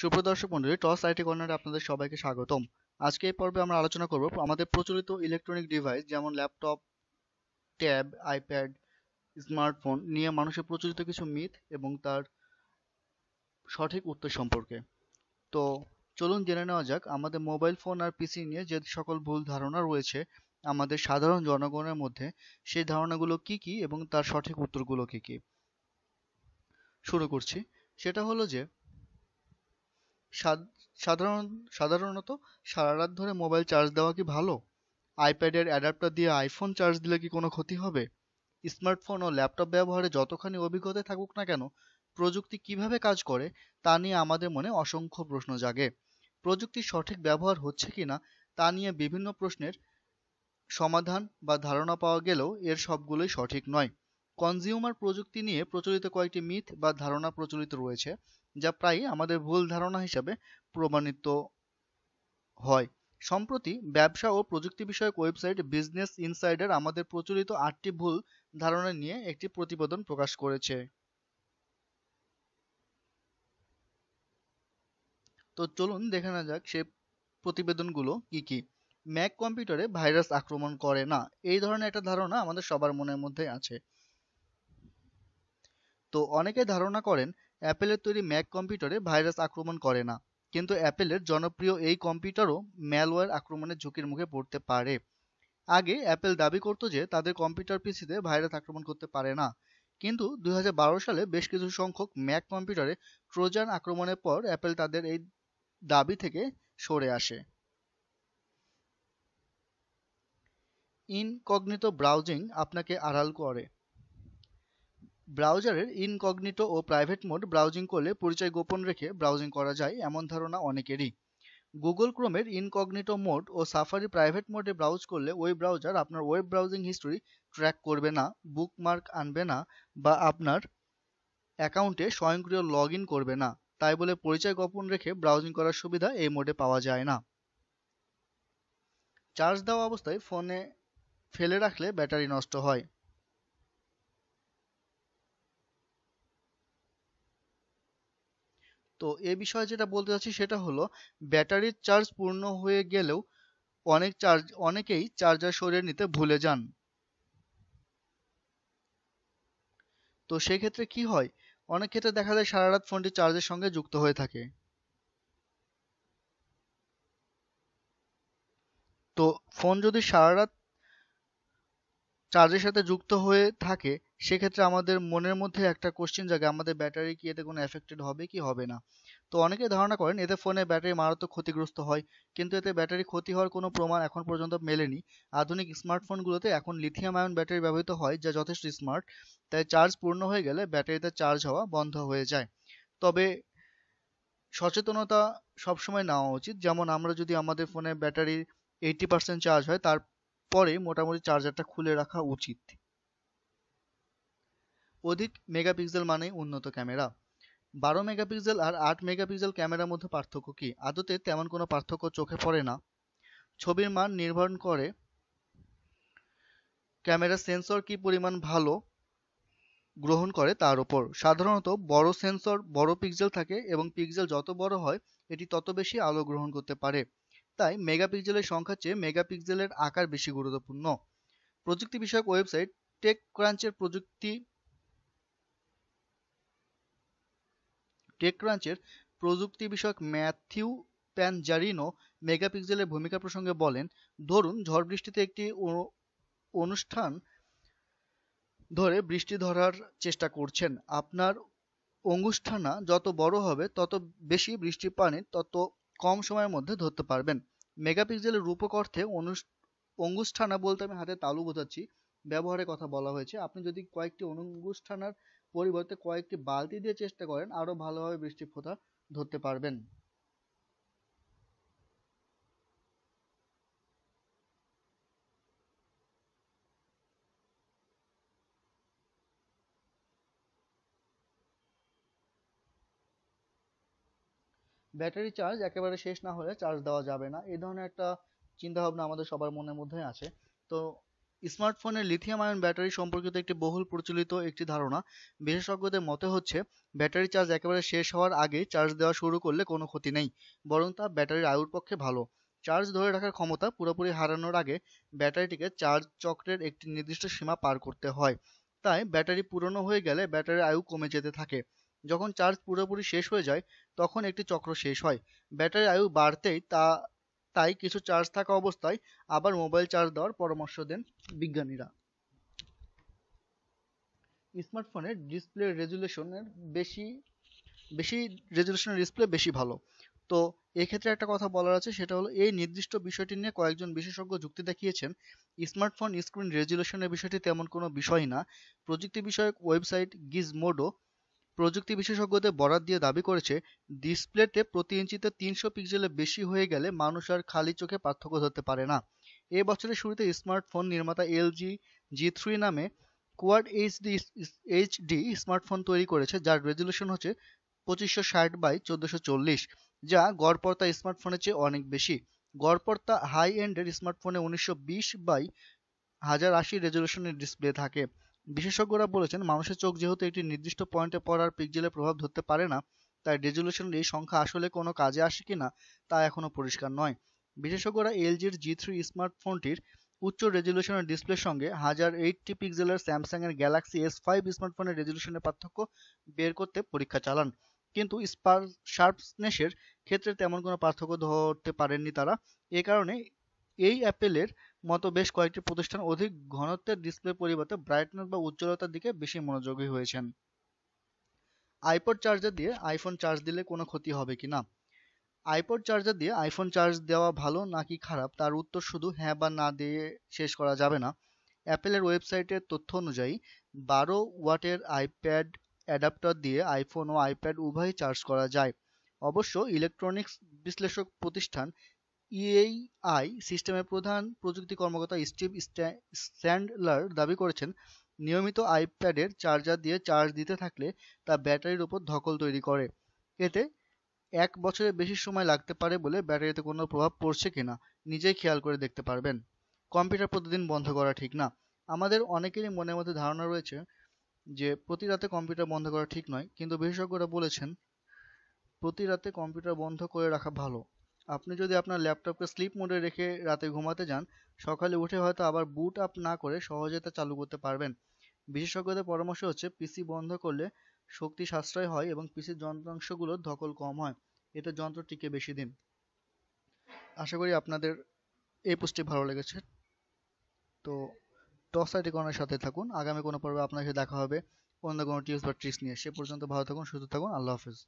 সুপ্রদর্শক মন্ডলী toss IT কর্নারে আপনাদের সবাইকে স্বাগতম আজকে এই পর্বে আমরা আলোচনা করব আমাদের প্রচলিত ইলেকট্রনিক ডিভাইস যেমন ল্যাপটপ ট্যাব আইপ্যাড স্মার্টফোন নিয়ে মানুষের প্রচলিত কিছু মিথ এবং তার সঠিক উত্তর সম্পর্কে তো চলুন জেনে নেওয়া যাক আমাদের মোবাইল ফোন আর পিসি নিয়ে যে সকল ভুল ধারণা রয়েছে আমাদের সাধারণ জনগণের মধ্যে সেই ধারণাগুলো কি কি এবং তার সঠিক উত্তরগুলো কি কি শুরু করছি সেটা হলো যে সাধারণ সাধারণত সারা রাত ধরে মোবাইল চার্জ দেওয়া কি ভালো আইপ্যাডের অ্যাডাপ্টার দিয়ে আইফোন চার্জ দিলে কি কোনো ক্ষতি হবে স্মার্টফোন ও ল্যাপটপ ব্যবহারে যতখানি অভিজ্ঞতা থাকুক না কেন প্রযুক্তি কিভাবে কাজ করে তা নিয়ে আমাদের মনে অসংখ্য প্রশ্ন জাগে প্রযুক্তির সঠিক ব্যবহার হচ্ছে কি না তা নিয়ে বিভিন্ন প্রশ্নের সমাধান বা ধারণা পাওয়া গেলেও এর সবগুলোই সঠিক নয় কনজিউমার প্রযুক্তি নিয়ে প্রচলিত কয়েকটি মিথ বা ধারণা প্রচলিত রয়েছে যা প্রায়ই আমাদের ভুল ধারণা হিসাবে প্রমাণিত হয় সম্প্রতি ব্যবসা ও প্রযুক্তি বিষয়ক ওয়েবসাইট বিজনেস ইনসাইডার আমাদের প্রচলিত আটটি ভুল ধারণা নিয়ে একটি প্রতিবেদন প্রকাশ করেছে তো চলুন দেখে না যাক সে প্রতিবেদনগুলো কি কি ম্যাক কম্পিউটারে ভাইরাস আক্রমণ করে না এই ধরনের একটা ধারণা আমাদের সবার মনের মধ্যে আছে তো অনেকে ধারণা করেন অ্যাপেলের তৈরি ম্যাক কম্পিউটারে ভাইরাস আক্রমণ করে না কিন্তু অ্যাপেলের জনপ্রিয় এই কম্পিউটারও ম্যালওয়্যার আক্রমণের ঝুঁকির মুখে পড়তে পারে আগে অ্যাপেল দাবি করত যে তাদের কম্পিউটার পিসিতে ভাইরাস আক্রমণ করতে পারে না কিন্তু দুই সালে বেশ কিছু সংখ্যক ম্যাক কম্পিউটারে ট্রোজান আক্রমণের পর অ্যাপেল তাদের এই দাবি থেকে সরে আসে ইনকগ্নিত ব্রাউজিং আপনাকে আড়াল করে ব্রাউজারের ইনকগনিটো ও প্রাইভেট মোড ব্রাউজিং করলে পরিচয় গোপন রেখে ব্রাউজিং করা যায় এমন ধারণা অনেকেরই গুগল ক্রোমের ইনকগনিটো মোড ও সাফারি প্রাইভেট মোডে ব্রাউজ করলে ওই ব্রাউজার আপনার ওয়েব ব্রাউজিং হিস্টোরি ট্র্যাক করবে না বুকমার্ক আনবে না বা আপনার অ্যাকাউন্টে স্বয়ংক্রিয় লগ করবে না তাই বলে পরিচয় গোপন রেখে ব্রাউজিং করার সুবিধা এই মোডে পাওয়া যায় না চার্জ দেওয়া অবস্থায় ফোনে ফেলে রাখলে ব্যাটারি নষ্ট হয় তো এ বিষয়ে যেটা বলতে চাচ্ছি সেটা হলো ব্যাটারির চার্জ পূর্ণ হয়ে গেলেও অনেক চার্জ অনেকেই চার্জার সরিয়ে নিতে ভুলে যান তো সেক্ষেত্রে কি হয় অনেক ক্ষেত্রে দেখা যায় সারা রাত ফোনটি চার্জের সঙ্গে যুক্ত হয়ে থাকে তো ফোন যদি সারা রাত চার্জের সাথে যুক্ত হয়ে থাকে সেক্ষেত্রে আমাদের মনের মধ্যে একটা কোশ্চেন জাগে আমাদের ব্যাটারি কি এতে কোনো এফেক্টেড হবে কি হবে না তো অনেকে ধারণা করেন এতে ফোনে ব্যাটারি মারাত্মক ক্ষতিগ্রস্ত হয় কিন্তু এতে ব্যাটারি ক্ষতি হওয়ার কোনো প্রমাণ এখন পর্যন্ত মেলেনি আধুনিক স্মার্টফোনগুলোতে এখন লিথিয়াম আয়ন ব্যাটারি ব্যবহৃত হয় যা যথেষ্ট স্মার্ট তাই চার্জ পূর্ণ হয়ে গেলে ব্যাটারিতে চার্জ হওয়া বন্ধ হয়ে যায় তবে সচেতনতা সবসময় নেওয়া উচিত যেমন আমরা যদি আমাদের ফোনে ব্যাটারির এইটি পার্সেন্ট চার্জ হয় তারপরে মোটামুটি চার্জারটা খুলে রাখা উচিত অধিক মেগাপিক্সেল মানে উন্নত ক্যামেরা বারো মেগাপিক্সেল আর আট মেগাপিক্সেল ক্যামেরার মধ্যে পার্থক্য কি আদতে তেমন কোনো পার্থক্য চোখে পড়ে না ছবির মান নির্ভর করে ক্যামেরা সেন্সর কি পরিমাণ ভালো গ্রহণ করে তার উপর সাধারণত বড় সেন্সর বড় পিক্সেল থাকে এবং পিক্সেল যত বড় হয় এটি তত বেশি আলো গ্রহণ করতে পারে তাই মেগাপিক্সেলের সংখ্যা চেয়ে মেগাপিক্সেলের আকার বেশি গুরুত্বপূর্ণ প্রযুক্তি বিষয়ক ওয়েবসাইট টেক ক্রাঞ্চের প্রযুক্তি টেকক্রাঞ্চের প্রযুক্তি বিষয়ক ম্যাথিউ প্যানজারিনো মেগাপিক্সেলের ভূমিকা প্রসঙ্গে বলেন ধরুন ঝড় বৃষ্টিতে একটি অনুষ্ঠান ধরে বৃষ্টি ধরার চেষ্টা করছেন আপনার অঙ্গুষ্ঠানা যত বড় হবে তত বেশি বৃষ্টি পানি তত কম সময়ের মধ্যে ধরতে পারবেন মেগাপিক্সেলের রূপক অর্থে অঙ্গুষ্ঠানা বলতে আমি হাতে তালু বোঝাচ্ছি ব্যবহারের কথা বলা হয়েছে আপনি যদি কয়েকটি অঙ্গুষ্ঠানার পরিবর্তে কয়েকটি বালতি দিয়ে চেষ্টা করেন আরও ভালোভাবে বৃষ্টি ফোঁটা ধরতে পারবেন ব্যাটারি চার্জ একেবারে শেষ না হলে চার্জ দেওয়া যাবে না এই ধরনের একটা চিন্তাভাবনা আমাদের সবার মনের মধ্যে আছে তো স্মার্টফোনের লিথিয়াম আয়ন ব্যাটারি সম্পর্কিত একটি বহুল প্রচলিত একটি ধারণা বিশেষজ্ঞদের মতে হচ্ছে ব্যাটারি চার্জ একেবারে শেষ হওয়ার আগে চার্জ দেওয়া শুরু করলে কোনো ক্ষতি নেই বরং তা ব্যাটারির আয়ুর পক্ষে ভালো চার্জ ধরে রাখার ক্ষমতা পুরোপুরি হারানোর আগে ব্যাটারিটিকে চার্জ চক্রের একটি নির্দিষ্ট সীমা পার করতে হয় তাই ব্যাটারি পুরনো হয়ে গেলে ব্যাটারির আয়ু কমে যেতে থাকে যখন চার্জ পুরোপুরি শেষ হয়ে যায় তখন একটি চক্র শেষ হয় ব্যাটারির আয়ু বাড়তেই তা তাই কিছু চার্জ থাকা অবস্থায় আবার মোবাইল চার্জ দেওয়ার পরামর্শ দেন বিজ্ঞানীরা স্মার্টফোনের ডিসপ্লে রেজুলেশনের বেশি বেশি রেজুলেশনের ডিসপ্লে বেশি ভালো তো এক্ষেত্রে একটা কথা বলার আছে সেটা হলো এই নির্দিষ্ট বিষয়টি নিয়ে কয়েকজন বিশেষজ্ঞ যুক্তি দেখিয়েছেন স্মার্টফোন স্ক্রিন রেজুলেশনের বিষয়টি তেমন কোনো বিষয় না প্রযুক্তি বিষয়ক ওয়েবসাইট গিজমোডো প্রযুক্তি বিশেষজ্ঞদের বরাত দিয়ে দাবি করেছে ডিসপ্লেতে প্রতি ইঞ্চিতে তিনশো পিক্সেলের বেশি হয়ে গেলে মানুষ আর খালি চোখে পার্থক্য ধরতে পারে না এ বছরের শুরুতে স্মার্টফোন নির্মাতা এলজি জি থ্রি নামে কোয়াড এইচডি এইচডি স্মার্টফোন তৈরি করেছে যার রেজলিউশন হচ্ছে পঁচিশশো ষাট বাই চোদ্দশো চল্লিশ যা গড়পর্তা স্মার্টফোনের চেয়ে অনেক বেশি গড়পর্তা হাই এন্ডের স্মার্টফোনে উনিশশো বিশ বাই হাজার আশি রেজলিউশনের ডিসপ্লে থাকে বিশেষজ্ঞরা বলেছেন মানুষের চোখ যেহেতু একটি নির্দিষ্ট পয়েন্টে পড়ার পিক্সেলের প্রভাব ধরতে পারে না তাই রেজুলেশনের এই সংখ্যা আসলে কোনো কাজে আসে কিনা তা এখনও পরিষ্কার নয় বিশেষজ্ঞরা এলজির জি থ্রি স্মার্টফোনটির উচ্চ রেজুলেশনের ডিসপ্লের সঙ্গে হাজার এইটটি পিক্সেলের স্যামসাংয়ের গ্যালাক্সি এস ফাইভ স্মার্টফোনের রেজুলেশনের পার্থক্য বের করতে পরীক্ষা চালান কিন্তু শার্পনেসের ক্ষেত্রে তেমন কোনো পার্থক্য ধরতে পারেননি তারা এ কারণে এই অ্যাপেলের মতো বেশ কয়েকটি প্রতিষ্ঠান অধিক ঘনত্বের ডিসপ্লে পরিবর্তে ব্রাইটনেস বা উজ্জ্বলতার দিকে বেশি মনোযোগী হয়েছেন আইপড চার্জার দিয়ে আইফোন চার্জ দিলে কোনো ক্ষতি হবে কি না আইপড চার্জার দিয়ে আইফোন চার্জ দেওয়া ভালো নাকি খারাপ তার উত্তর শুধু হ্যাঁ বা না দিয়ে শেষ করা যাবে না অ্যাপেলের ওয়েবসাইটের তথ্য অনুযায়ী বারো ওয়াটের আইপ্যাড অ্যাডাপ্টার দিয়ে আইফোন ও আইপ্যাড উভয়ই চার্জ করা যায় অবশ্য ইলেকট্রনিক্স বিশ্লেষক প্রতিষ্ঠান ইএআই সিস্টেমের প্রধান প্রযুক্তি কর্মকর্তা স্টিভ স্ট্যান্ডলার দাবি করেছেন নিয়মিত আইপ্যাডের চার্জার দিয়ে চার্জ দিতে থাকলে তা ব্যাটারির ওপর ধকল তৈরি করে এতে এক বছরের বেশি সময় লাগতে পারে বলে ব্যাটারিতে কোনো প্রভাব পড়ছে কিনা নিজেই খেয়াল করে দেখতে পারবেন কম্পিউটার প্রতিদিন বন্ধ করা ঠিক না আমাদের অনেকেরই মনের মধ্যে ধারণা রয়েছে যে প্রতি রাতে কম্পিউটার বন্ধ করা ঠিক নয় কিন্তু বিশেষজ্ঞরা বলেছেন প্রতি রাতে কম্পিউটার বন্ধ করে রাখা ভালো আপনি যদি আপনার ল্যাপটপকে স্লিপ মোডে রেখে রাতে ঘুমাতে যান সকালে উঠে হয়তো আবার বুট আপ না করে সহজে তা চালু করতে পারবেন বিশেষজ্ঞদের পরামর্শ হচ্ছে পিসি বন্ধ করলে শক্তি সাশ্রয় হয় এবং পিসির যন্ত্রাংশগুলোর ধকল কম হয় এতে যন্ত্র টিকে বেশি দিন আশা করি আপনাদের এই পুষ্টি ভালো লেগেছে তো টস আইটিকনের সাথে থাকুন আগামী কোনো পর্বে আপনাকে সাথে দেখা হবে অন্য কোনো টিপস বা ট্রিক্স নিয়ে সে পর্যন্ত ভালো থাকুন সুস্থ থাকুন আল্লাহ হাফিজ